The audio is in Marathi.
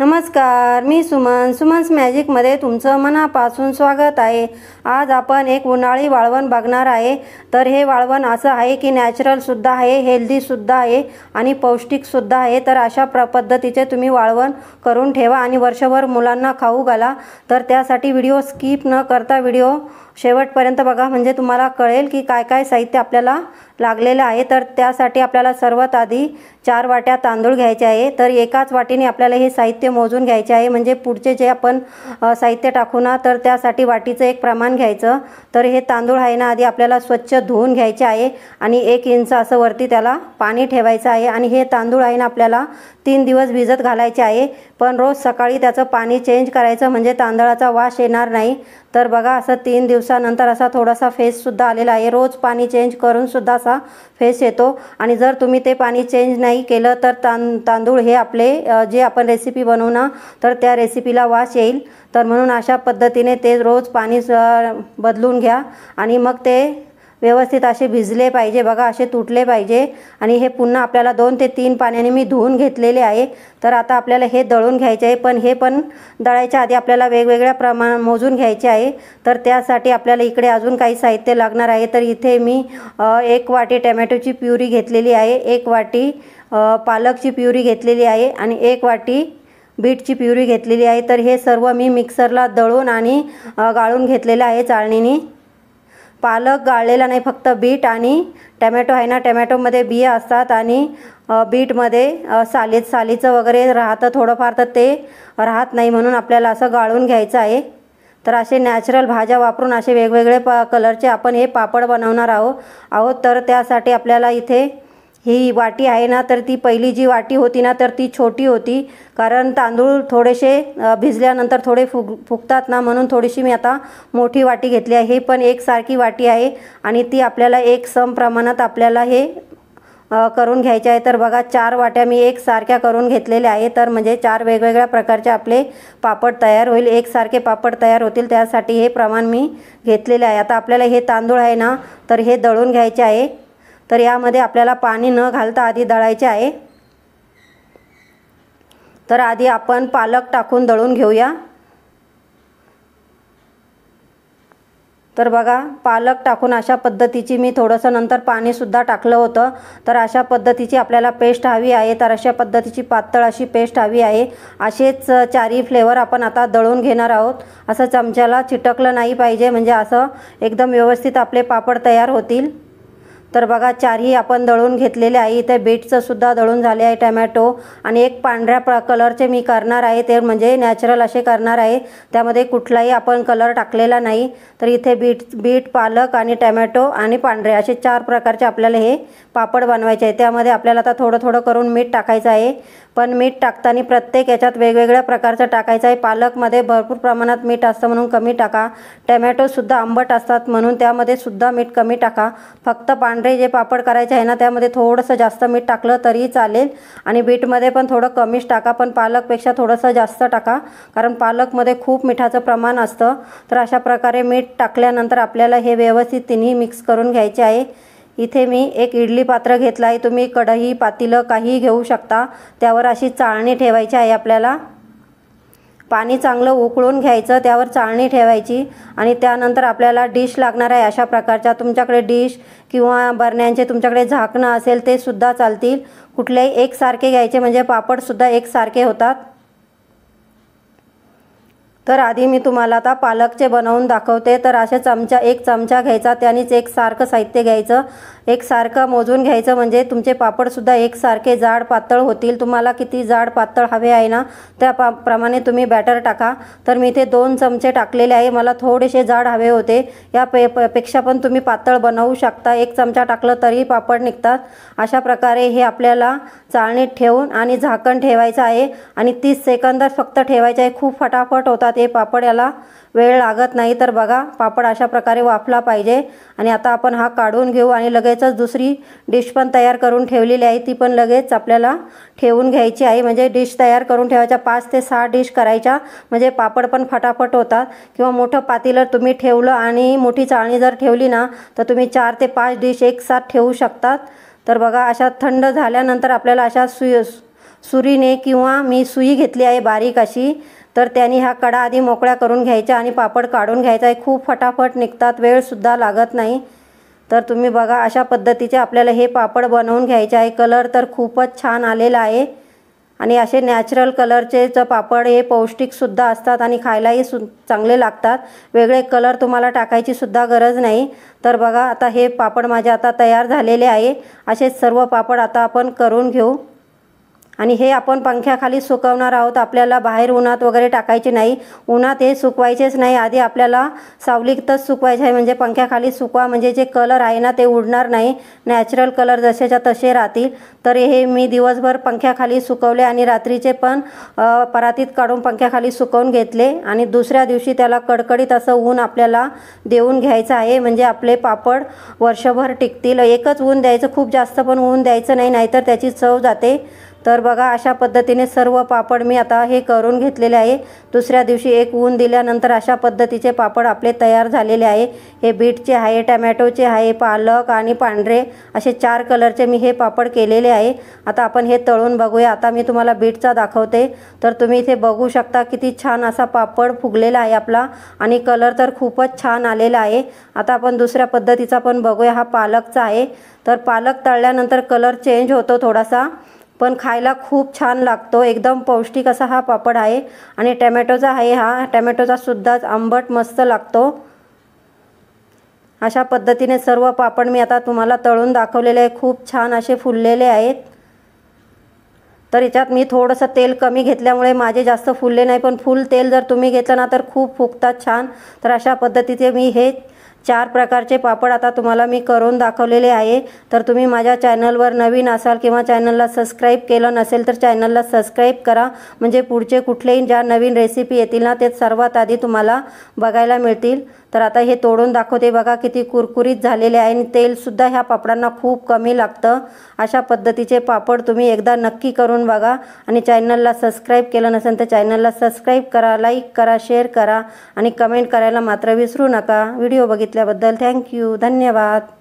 नमस्कार मी सुमन सुमन्स मॅजिकमध्ये तुमचं मनापासून स्वागत आहे आज आपण एक उन्हाळी वाळवण बघणार आहे तर हे वाळवण असं आहे की नॅचरलसुद्धा आहे हेल्दीसुद्धा आहे आणि पौष्टिकसुद्धा आहे तर अशा प्र पद्धतीचे तुम्ही वाळवण करून ठेवा आणि वर्षभर मुलांना खाऊ घाला तर त्यासाठी व्हिडिओ स्किप न करता व्हिडिओ शेवटपर्यंत बघा म्हणजे तुम्हाला कळेल की काय काय साहित्य आपल्याला लागलेलं आहे तर त्यासाठी आपल्याला सर्वात आधी चार वाट्या तांदूळ घ्यायचे आहे तर एकाच वाटीने आपल्याला हे साहित्य मोजून घ्यायचे आहे म्हणजे पुढचे जे आपण साहित्य टाकू ना तर त्यासाठी वाटीचं एक प्रमाण घ्यायचं तर हे तांदूळ आहे ना आधी आपल्याला स्वच्छ धुवून घ्यायचे आहे आणि एक इंच असं वरती त्याला पाणी ठेवायचं आहे आणि हे तांदूळ आहे ना आपल्याला तीन दिवस भिजत घालायचे आहे पण रोज सकाळी त्याचं पाणी चेंज करायचं म्हणजे तांदळाचा वास येणार नाही तर बघा असं तीन दिवसानंतर असा थोडासा फेससुद्धा आलेला आहे रोज पाणी चेंज करूनसुद्धा असा फेस येतो आणि जर तुम्ही ते पाणी चेंज नाही केलं तर तां तांदूळ हे आपले जे आपण रेसिपी बनवू ना तर त्या रेसिपीला वास येईल तर म्हणून अशा पद्धतीने ते रोज पाणी बदलून घ्या आणि मग ते व्यवस्थित असे भिजले पाहिजे बघा असे तुटले पाहिजे आणि हे पुन्हा आपल्याला दोन ते तीन पाण्याने मी धुवून घेतलेले आहे तर आता आपल्याला हे दळून घ्यायचे आहे पण हे पण दळायच्या आधी आपल्याला वेगवेगळ्या प्रमाण मोजून घ्यायचे आहे तर त्यासाठी आपल्याला इकडे अजून काही साहित्य लागणार आहे तर इथे मी एक वाटी टमॅटोची प्युरी घेतलेली आहे एक वाटी पालकची प्युरी घेतलेली आहे आणि एक वाटी बीटची प्युरी घेतलेली आहे तर हे सर्व मी मिक्सरला दळून आणि गाळून घेतलेलं आहे चाळणीने पालक गाळलेला नाही फक्त बीट आणि टमॅटो आहे ना टमॅटोमध्ये बिया असतात आणि बीटमध्ये सालीत सालीचं वगैरे राहतं थोडंफार तर ते राहत नाही म्हणून आपल्याला असं गाळून घ्यायचं आहे तर असे नॅचरल भाज्या वापरून असे वेगवेगळे प कलरचे आपण हे पापड बनवणार आहोत आहोत तर त्यासाठी आपल्याला इथे ही वाटी आहे ना तर ती पहिली जी वाटी होती ना तर ती छोटी होती कारण तांदूळ थोडेसे भिजल्यानंतर थोडे फुग फुगतात ना म्हणून थोडीशी मी आता मोठी वाटी घेतली आहे हे पण एकसारखी वाटी आहे आणि ती आपल्याला एक सम प्रमाणात आपल्याला हे करून घ्यायचे आहे तर बघा चार वाट्या मी एकसारख्या करून घेतलेल्या आहे तर म्हणजे चार वेगवेगळ्या प्रकारचे आपले पापड तयार होईल एकसारखे पापड तयार होतील त्यासाठी हे प्रमाण मी घेतलेले आहे आता आपल्याला हे तांदूळ आहे ना तर हे दळून घ्यायचे आहे तर यामध्ये आपल्याला पाणी न घालता आधी दळायचे आहे तर आधी आपण पालक टाकून दळून घेऊया तर बघा पालक टाकून अशा पद्धतीची मी थोडंसं नंतर पाणीसुद्धा टाकलं होतं तर अशा पद्धतीची आपल्याला पेस्ट हवी आहे तर अशा पद्धतीची पातळ अशी पेस्ट हवी आहे असेच चारी फ्लेवर आपण आता दळून घेणार आहोत असं चमच्याला चिटकलं नाही पाहिजे म्हणजे असं एकदम व्यवस्थित आपले पापड तयार होतील तर बघा चारही आपण दळून घेतलेले आहे इथे बीटचंसुद्धा दळून झाले आहे टमॅटो आणि एक पांढऱ्या प कलरचे मी करणार आहे ते म्हणजे नॅचरल असे करणार आहे त्यामध्ये कुठलाही आपण कलर टाकलेला नाही तर इथे बीट बीट पालक आणि टमॅटो आणि पांढरे असे चार प्रकारचे आपल्याला हे पापड बनवायचे आहे त्यामध्ये आपल्याला आता थोडं थोडं करून मीठ टाकायचं आहे पण मीठ टाकताना प्रत्येक याच्यात वेगवेगळ्या प्रकारचं टाकायचं आहे पालकमध्ये भरपूर प्रमाणात मीठ असतं म्हणून कमी टाका टमॅटोसुद्धा आंबट असतात म्हणून त्यामध्ये सुद्धा मीठ कमी टाका फक्त पांढ पांढरे जे पापड करायचे आहे ना त्यामध्ये थोडंसं जास्त मीठ टाकलं तरी चालेल आणि बीटमध्ये पण थोडं कमीच टाका पण पालकपेक्षा थोडंसं जास्त टाका कारण पालकमध्ये खूप मिठाचं प्रमाण असतं तर अशा प्रकारे मीठ टाकल्यानंतर आपल्याला हे व्यवस्थित तिन्ही मिक्स करून घ्यायचे आहे इथे मी एक इडली पात्र घेतलं आहे तुम्ही कढई पातेलं काहीही घेऊ शकता त्यावर अशी चाळणी ठेवायची आहे आपल्याला पाणी चांगलं उकळून घ्यायचं त्यावर चाळणी ठेवायची आणि त्यानंतर आपल्याला डिश लागणार आहे अशा प्रकारच्या तुमच्याकडे डिश किंवा बरण्यांचे तुमच्याकडे झाकणं असेल ते सुद्धा चालतील कुठलेही एकसारखे घ्यायचे म्हणजे पापडसुद्धा एकसारखे होतात तर आधी मी तुम्हाला आता पालकचे बनवून दाखवते तर असे चमचा एक चमचा घ्यायचा त्यानेच एक सारखं साहित्य घ्यायचं एक सारखं मोजून घ्यायचं म्हणजे तुमचे पापडसुद्धा एकसारखे जाड पातळ होतील तुम्हाला किती जाड पातळ हवे आहे ना त्या पा प्रमाणे तुम्ही बॅटर टाका तर मी इथे दोन चमचे टाकलेले आहे मला थोडेसे जाड हवे होते या पे पेक्षा पण तुम्ही पातळ बनवू शकता एक चमचा टाकलं तरी पापड निघतात अशा प्रकारे हे आपल्याला चाळणीत ठेवून आणि झाकण ठेवायचं आहे आणि तीस सेकंदात फक्त ठेवायचं आहे खूप फटाफट होतात ते पापड याला वेळ लागत नाही तर बघा पापड अशा प्रकारे वाफला पाहिजे आणि आता आपण हा काढून घेऊ आणि लगेचच दुसरी डिश पण तयार करून ठेवलेली आहे ती पण लगेच आपल्याला ठेवून घ्यायची आहे म्हणजे डिश तयार करून ठेवायच्या पाच ते सहा डिश करायच्या म्हणजे पापड पण फटाफट होतात किंवा मोठं पातेलं तुम्ही ठेवलं आणि मोठी चाळणी जर ठेवली ना तर तुम्ही चार ते पाच डिश एक साथ ठेवू शकतात तर बघा अशा थंड झाल्यानंतर आपल्याला अशा सुय सुरीने किंवा मी सुई घेतली आहे बारीक अशी तर त्यांनी हा कडा आधी मोकळ्या करून घ्यायच्या आणि पापड काढून घ्यायचा आहे खूप फटाफट निघतात वेळसुद्धा लागत नाही तर तुम्ही बघा अशा पद्धतीचे आपल्याला हे पापड बनवून घ्यायचे आहे कलर तर खूपच छान आलेला आहे आणि असे नॅचरल जर पापड हे पौष्टिकसुद्धा असतात आणि खायलाही सु चांगले लागतात वेगळे कलर तुम्हाला टाकायची सुद्धा गरज नाही तर बघा आता हे पापड माझे आता तयार झालेले आहे असेच सर्व पापड आता आपण करून घेऊ आणि हे आपण पंख्याखाली सुकवणार आहोत आपल्याला बाहेर उन्हात वगैरे टाकायचे नाही उन्हात हे सुकवायचेच नाही आधी आपल्याला सावलीतच सुकवायचे आहे म्हणजे पंख्याखाली सुकवा म्हणजे जे कलर आहे ना ते उडणार नाही नॅचरल कलर जशाच्या तसे राहतील तर हे मी दिवसभर पंख्याखाली सुकवले आणि रात्रीचे पण परातीत काढून पंख्याखाली सुकवून घेतले आणि दुसऱ्या दिवशी त्याला कडकडीत असं ऊन आपल्याला देऊन घ्यायचं आहे म्हणजे आपले पापड वर्षभर टिकतील एकच ऊन द्यायचं खूप जास्त पण ऊन द्यायचं नाही नाहीतर त्याची चव जाते तर बघा अशा पद्धतीने सर्व पापड मी आता हे करून घेतलेले आहे दुसऱ्या दिवशी एक ऊन दिल्यानंतर अशा पद्धतीचे पापड आपले तयार झालेले आहे हे बीटचे आहे टमॅटोचे आहे पालक आणि पांढरे असे चार कलरचे मी हे पापड केलेले आहे आता आपण हे तळून बघूया आता मी तुम्हाला बीटचा दाखवते तर तुम्ही इथे बघू शकता किती छान असा पापड फुगलेला आहे आपला आणि कलर तर खूपच छान आलेला आहे आता आपण दुसऱ्या पद्धतीचा पण बघूया हा पालकचा आहे तर पालक तळल्यानंतर कलर चेंज होतो थोडासा पण खायला खूप छान लागतो एकदम पौष्टिक असा हा पापड आहे आणि टमॅटोचा आहे हा टॅमॅटोचा सुद्धा आंबट मस्त लागतो अशा पद्धतीने सर्व पापड मी आता तुम्हाला तळून दाखवलेले आहे खूप छान असे फुललेले आहेत तर याच्यात मी थोडंसं तेल कमी घेतल्यामुळे माझे जास्त फुलले नाही पण फुल तेल जर तुम्ही घेतलं ना तर खूप फुगतात छान तर अशा पद्धतीचे मी हे चार प्रकारचे पापड आता तुम्हाला मी करून दाखवलेले आहे तर तुम्ही माझ्या चॅनलवर नवीन असाल किंवा चॅनलला सबस्क्राईब केलं नसेल तर चॅनलला सबस्क्राईब करा म्हणजे पुढचे कुठलेही ज्या नवीन रेसिपी येतील ना ते सर्वात आधी तुम्हाला बघायला मिळतील तर आता हे तोडून दाखवते बघा किती कुरकुरीत झालेले आहे आणि तेलसुद्धा ह्या पापडांना खूप कमी लागतं अशा पद्धतीचे पापड तुम्ही एकदा नक्की करून बघा आणि चॅनलला सबस्क्राईब केलं नसेल तर चॅनलला सबस्क्राईब करा लाईक करा शेअर करा आणि कमेंट करायला मात्र विसरू नका व्हिडिओ बघितल्याबद्दल थँक्यू धन्यवाद